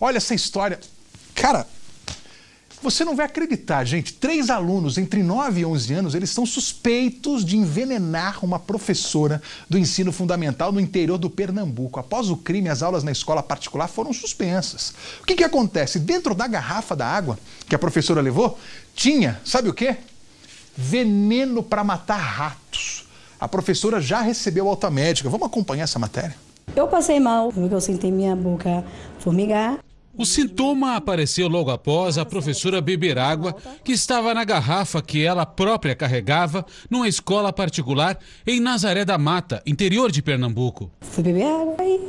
Olha essa história. Cara, você não vai acreditar, gente. Três alunos entre 9 e 11 anos, eles são suspeitos de envenenar uma professora do ensino fundamental no interior do Pernambuco. Após o crime, as aulas na escola particular foram suspensas. O que, que acontece? Dentro da garrafa da água que a professora levou, tinha, sabe o quê? Veneno para matar ratos. A professora já recebeu alta médica. Vamos acompanhar essa matéria. Eu passei mal, porque eu senti minha boca formigar. O sintoma apareceu logo após a professora beber água que estava na garrafa que ela própria carregava numa escola particular em Nazaré da Mata, interior de Pernambuco. Fui beber água aí.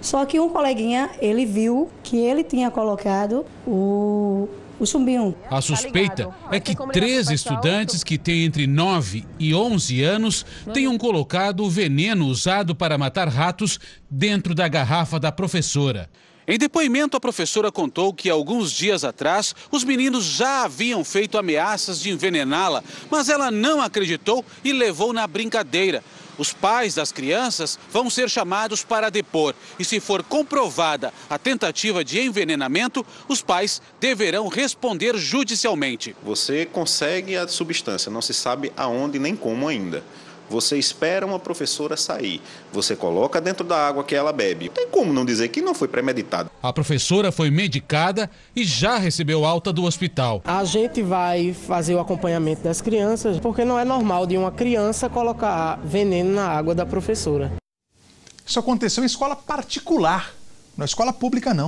Só que um coleguinha, ele viu que ele tinha colocado o o chumbinho. A suspeita tá é que três estudantes que têm entre 9 e 11 anos tenham colocado o veneno usado para matar ratos dentro da garrafa da professora. Em depoimento, a professora contou que alguns dias atrás os meninos já haviam feito ameaças de envenená-la, mas ela não acreditou e levou na brincadeira. Os pais das crianças vão ser chamados para depor e, se for comprovada a tentativa de envenenamento, os pais deverão responder judicialmente. Você consegue a substância, não se sabe aonde nem como ainda. Você espera uma professora sair, você coloca dentro da água que ela bebe. tem como não dizer que não foi premeditado. A professora foi medicada e já recebeu alta do hospital. A gente vai fazer o acompanhamento das crianças, porque não é normal de uma criança colocar veneno na água da professora. Isso aconteceu em escola particular, na escola pública não.